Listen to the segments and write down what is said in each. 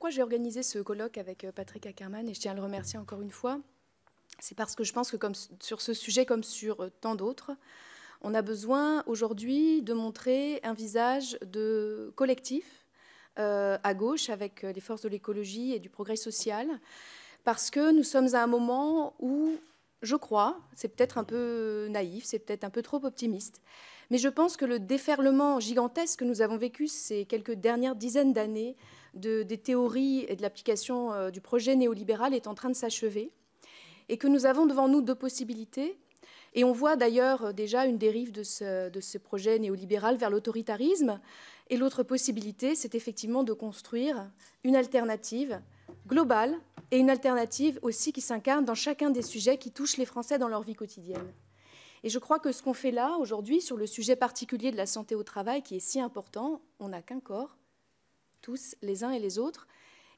pourquoi j'ai organisé ce colloque avec euh, Patrick Ackerman, et je tiens à le remercier encore une fois, c'est parce que je pense que sur ce sujet comme sur euh, tant d'autres, on a besoin aujourd'hui de montrer un visage de collectif euh, à gauche avec les forces de l'écologie et du progrès social, parce que nous sommes à un moment où, je crois, c'est peut-être un peu naïf, c'est peut-être un peu trop optimiste, mais je pense que le déferlement gigantesque que nous avons vécu ces quelques dernières dizaines d'années des théories et de l'application euh, du projet néolibéral est en train de s'achever et que nous avons devant nous deux possibilités. Et on voit d'ailleurs euh, déjà une dérive de ce projet néolibéral vers l'autoritarisme. Et l'autre possibilité, c'est effectivement de construire une alternative globale et une alternative aussi qui s'incarne dans chacun des sujets qui touchent les Français dans leur vie quotidienne. Et je crois que ce qu'on fait là aujourd'hui sur le sujet particulier de la santé au travail qui est si important, on n'a qu'un corps, tous, les uns et les autres,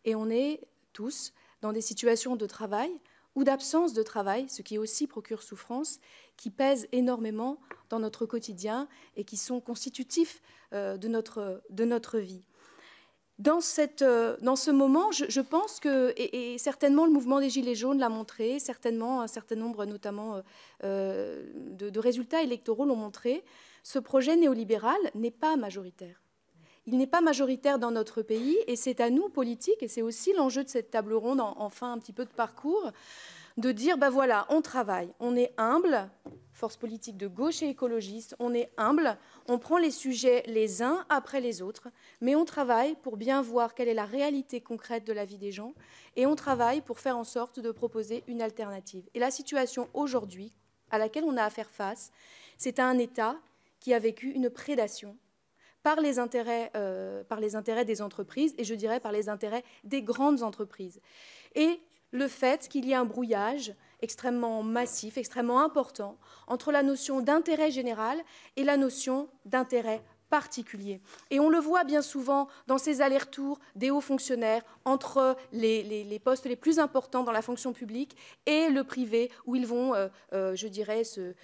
et on est tous dans des situations de travail ou d'absence de travail, ce qui aussi procure souffrance, qui pèsent énormément dans notre quotidien et qui sont constitutifs euh, de, notre, de notre vie. Dans, euh, ce moment, je, pense que, et, certainement le mouvement des Gilets jaunes l'a montré, certainement un certain nombre notamment euh, de résultats électoraux l'ont montré, ce projet néolibéral n'est pas majoritaire il n'est pas majoritaire dans notre pays et c'est à nous, politiques, et c'est aussi l'enjeu de cette table ronde enfin un petit peu de parcours, de dire, ben voilà, on travaille, on est humble, force politique de gauche et écologiste, on est humble, on prend les sujets les uns après les autres, mais on travaille pour bien voir quelle est la réalité concrète de la vie des gens et on travaille pour faire en sorte de proposer une alternative. Et la situation aujourd'hui à laquelle on a à faire face, c'est à un État qui a vécu une prédation par les, intérêts, euh, par les intérêts des entreprises et je dirais par les intérêts des grandes entreprises. Et le fait qu'il y ait un brouillage extrêmement massif, extrêmement important, entre la notion d'intérêt général et la notion d'intérêt particulier. Et on le voit bien souvent dans ces allers-retours des hauts fonctionnaires entre les, postes les plus importants dans la fonction publique et le privé, où ils vont, euh, euh, je dirais, se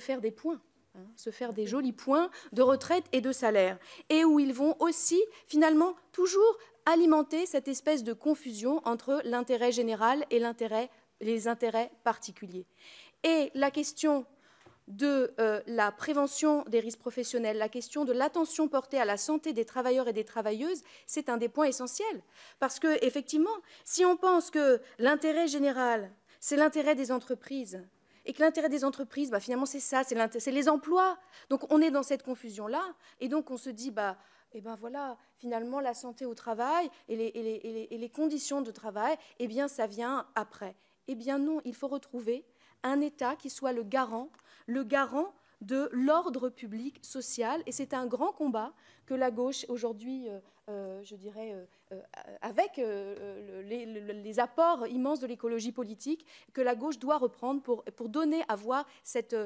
faire des points. Hein, se faire des jolis points de retraite et de salaire, et où ils vont aussi finalement toujours alimenter cette espèce de confusion entre l'intérêt général et les intérêts particuliers. Et la question de euh, la prévention des risques professionnels, la question de l'attention portée à la santé des travailleurs et des travailleuses, c'est un des points essentiels. Parce que, effectivement, si on pense que l'intérêt général, c'est l'intérêt des entreprises, et que l'intérêt des entreprises, bah, finalement, c'est ça, c'est les emplois. Donc on est dans cette confusion-là, et donc on se dit, bah, eh ben voilà, finalement, la santé au travail et les, et les conditions de travail, eh bien, ça vient après. Eh bien non, il faut retrouver un État qui soit le garant, le garant de l'ordre public social. Et c'est un grand combat que la gauche, aujourd'hui, euh, euh, je dirais, euh, avec les, apports immenses de l'écologie politique, que la gauche doit reprendre pour, donner à voir cet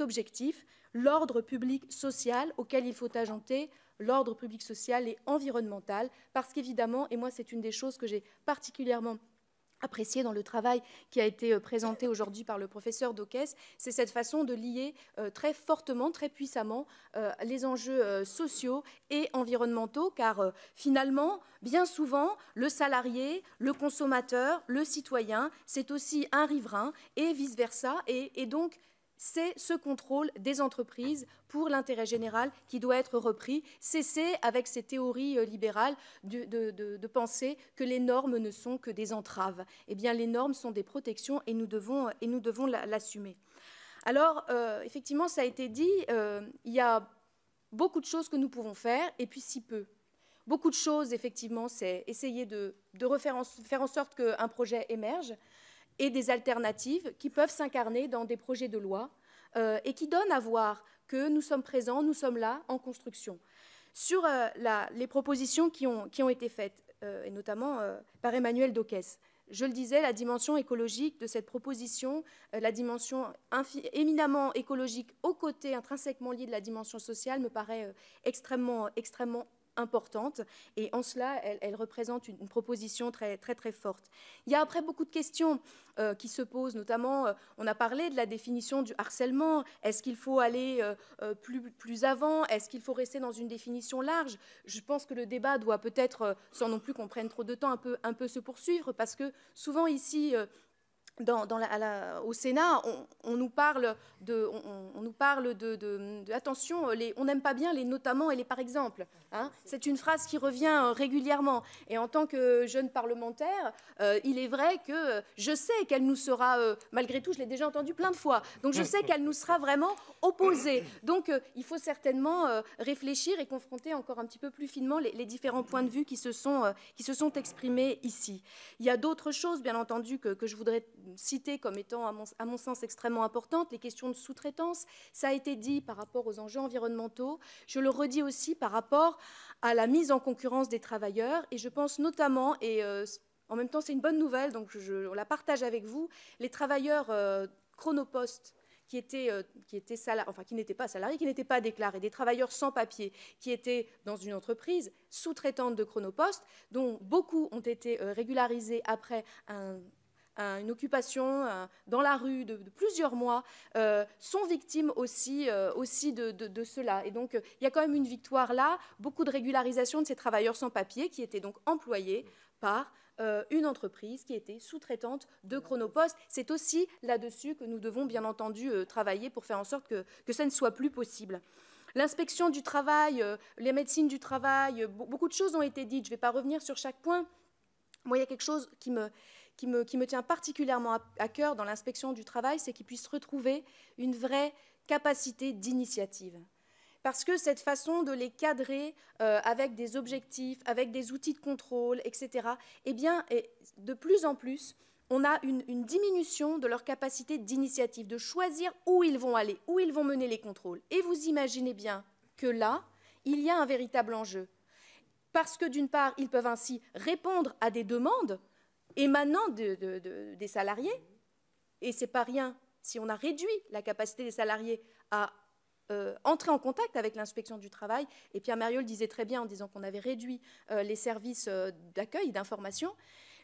objectif, l'ordre public social auquel il faut agenter l'ordre public social et environnemental, parce qu'évidemment, et moi c'est une des choses que j'ai particulièrement apprécié dans le travail qui a été euh, présenté aujourd'hui par le professeur Doquès, c'est cette façon de lier euh, très fortement, très puissamment euh, les enjeux sociaux et environnementaux, car finalement, bien souvent, le salarié, le consommateur, le citoyen, c'est aussi un riverain et vice-versa, et, et donc c'est ce contrôle des entreprises pour l'intérêt général qui doit être repris. Cesser avec ces théories euh, libérales de, penser que les normes ne sont que des entraves. Eh bien, les normes sont des protections et nous devons, euh, et nous devons l'assumer. Alors, euh, effectivement, ça a été dit, il y a beaucoup de choses que nous pouvons faire et puis si peu. Beaucoup de choses, effectivement, c'est essayer de, faire en sorte qu'un projet émerge et des alternatives qui peuvent s'incarner dans des projets de loi euh, et qui donnent à voir que nous sommes présents, nous sommes là en construction. Sur euh, les propositions qui ont, été faites, euh, et notamment par Emmanuel Doquès, je le disais, la dimension écologique de cette proposition, la dimension éminemment écologique aux côtés intrinsèquement liée de la dimension sociale me paraît extrêmement, extrêmement importante. Et en cela, elle, représente une, proposition très, très, très forte. Il y a après beaucoup de questions euh, qui se posent, notamment, euh, on a parlé de la définition du harcèlement. Est-ce qu'il faut aller euh, plus, plus avant Est-ce qu'il faut rester dans une définition large Je pense que le débat doit peut-être, sans non plus qu'on prenne trop de temps, un peu, un peu se poursuivre, parce que souvent ici, dans, la, au Sénat, on, nous parle de, on, nous parle de, attention, les, on n'aime pas bien les notamment et les par exemple. Hein. C'est une phrase qui revient euh, régulièrement. Et en tant que jeune parlementaire, euh, il est vrai que euh, je sais qu'elle nous sera, malgré tout, je l'ai déjà entendu plein de fois. Donc je sais qu'elle nous sera vraiment opposée. Donc il faut certainement réfléchir et confronter encore un petit peu plus finement les, les différents points de vue qui se sont qui se sont exprimés ici. Il y a d'autres choses, bien entendu, que, que je voudrais citées comme étant, à mon, sens, extrêmement importantes, les questions de sous-traitance. Ça a été dit par rapport aux enjeux environnementaux. Je le redis aussi par rapport à la mise en concurrence des travailleurs. Et je pense notamment, et euh, en même temps c'est une bonne nouvelle, donc je, la partage avec vous, les travailleurs euh, Chronopost chronopostes qui étaient, euh, qui n'étaient pas salariés, qui n'étaient pas déclarés, des travailleurs sans papier, qui étaient dans une entreprise sous-traitante de Chronopost, dont beaucoup ont été régularisés après un euh, une occupation euh, dans la rue de, plusieurs mois, euh, sont victimes aussi, de, cela. Et donc, il y a quand même une victoire là, beaucoup de régularisation de ces travailleurs sans papier qui étaient donc employés par une entreprise qui était sous-traitante de Chronopost. C'est aussi là-dessus que nous devons bien entendu travailler pour faire en sorte que, que ça ne soit plus possible. L'inspection du travail, les médecines du travail, beaucoup de choses ont été dites. Je ne vais pas revenir sur chaque point. Moi, il y a quelque chose qui me, tient particulièrement à, cœur dans l'inspection du travail, c'est qu'ils puissent retrouver une vraie capacité d'initiative parce que cette façon de les cadrer euh, avec des objectifs, avec des outils de contrôle, etc., eh bien, de plus en plus, on a une diminution de leur capacité d'initiative, de choisir où ils vont aller, où ils vont mener les contrôles. Et vous imaginez bien que là, il y a un véritable enjeu parce que d'une part, ils peuvent ainsi répondre à des demandes émanant des salariés, et c'est pas rien si on a réduit la capacité des salariés à euh, entrer en contact avec l'inspection du travail. Et Pierre Mariot le disait très bien en disant qu'on avait réduit euh, les services euh, d'accueil, d'information,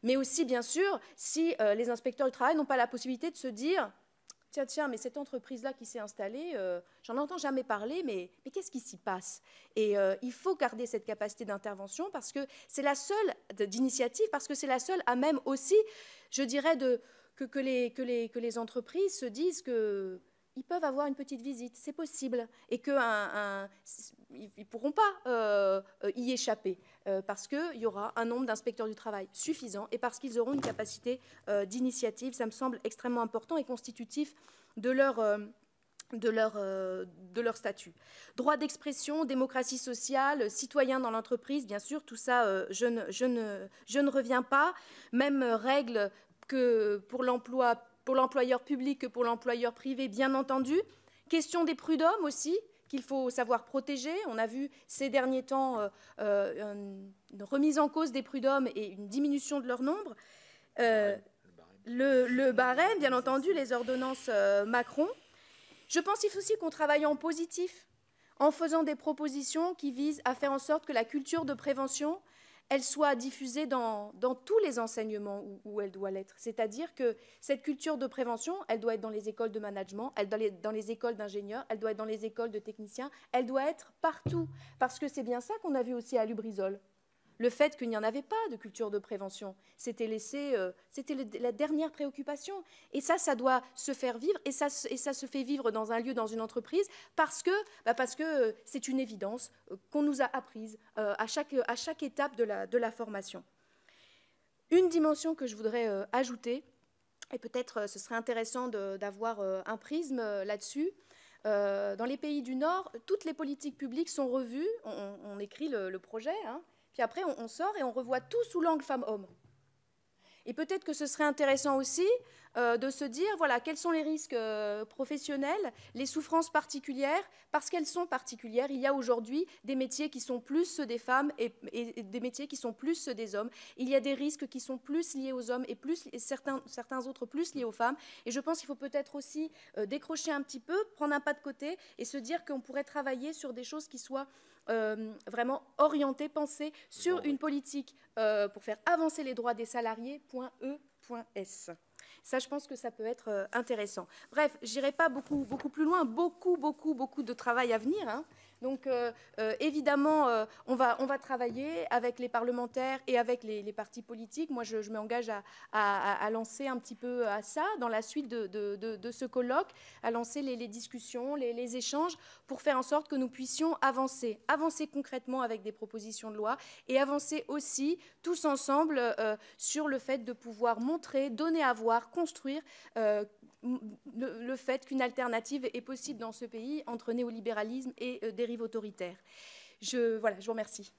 mais aussi, bien sûr, si les inspecteurs du travail n'ont pas la possibilité de se dire tiens, tiens, mais cette entreprise-là qui s'est installée, euh, j'en entends jamais parler, mais, mais qu'est-ce qui s'y passe Et euh, il faut garder cette capacité d'intervention parce que c'est la seule d'initiative, parce que c'est la seule à même aussi, je dirais, de, que, les, que, les, que les entreprises se disent que ils peuvent avoir une petite visite, c'est possible, et qu'ils ne pourront pas euh, y échapper, euh, parce qu'il y aura un nombre d'inspecteurs du travail suffisant, et parce qu'ils auront une capacité euh, d'initiative, ça me semble extrêmement important et constitutif de leur... statut. Droit d'expression, démocratie sociale, citoyen dans l'entreprise, bien sûr, tout ça, je, ne, je, je ne reviens pas. Même règle que pour l'emploi pour l'employeur public que pour l'employeur privé, bien entendu. Question des prud'hommes aussi, qu'il faut savoir protéger. On a vu ces derniers temps euh, euh, une remise en cause des prud'hommes et une diminution de leur nombre. Euh, le, barème. barème, bien entendu, les ordonnances Macron. Je pense aussi qu'on travaille en positif, en faisant des propositions qui visent à faire en sorte que la culture de prévention elle soit diffusée dans, tous les enseignements où, elle doit l'être. C'est-à-dire que cette culture de prévention, elle doit être dans les écoles de management, elle doit être dans les écoles d'ingénieurs, elle doit être dans les écoles de techniciens, elle doit être partout. Parce que c'est bien ça qu'on a vu aussi à Lubrizol le fait qu'il n'y en avait pas de culture de prévention. C'était euh, la dernière préoccupation. Et ça, ça doit se faire vivre, et ça, se fait vivre dans un lieu, dans une entreprise, parce que, bah, euh, c'est une évidence euh, qu'on nous a apprise à, chaque, étape de la, formation. Une dimension que je voudrais ajouter, et peut-être ce serait intéressant d'avoir un prisme là-dessus, dans les pays du Nord, toutes les politiques publiques sont revues, on, écrit le, projet, hein, puis après, on, sort et on revoit tout sous l'angle femme-homme. Et peut-être que ce serait intéressant aussi euh, de se dire, voilà, quels sont les risques euh, professionnels, les souffrances particulières, parce qu'elles sont particulières. Il y a aujourd'hui des métiers qui sont plus ceux des femmes et, des métiers qui sont plus ceux des hommes. Il y a des risques qui sont plus liés aux hommes et, plus, certains, certains, autres plus liés aux femmes. Et je pense qu'il faut peut-être aussi euh, décrocher un petit peu, prendre un pas de côté et se dire qu'on pourrait travailler sur des choses qui soient euh, vraiment orienté, penser sur une politique euh, pour faire avancer les droits des salariés, E, S. Ça, je pense que ça peut être euh, intéressant. Bref, j'irai pas beaucoup, beaucoup plus loin. Beaucoup, beaucoup, beaucoup de travail à venir. Hein. Donc euh, euh, évidemment, euh, on, va, on va travailler avec les parlementaires et avec les, partis politiques. Moi, je, m'engage à, lancer un petit peu à ça dans la suite de, ce colloque, à lancer les, discussions, les, échanges pour faire en sorte que nous puissions avancer, avancer concrètement avec des propositions de loi et avancer aussi tous ensemble sur le fait de pouvoir montrer, donner à voir, construire le, fait qu'une alternative est possible dans ce pays entre néolibéralisme et euh, dérive autoritaire. Je, voilà, je vous remercie.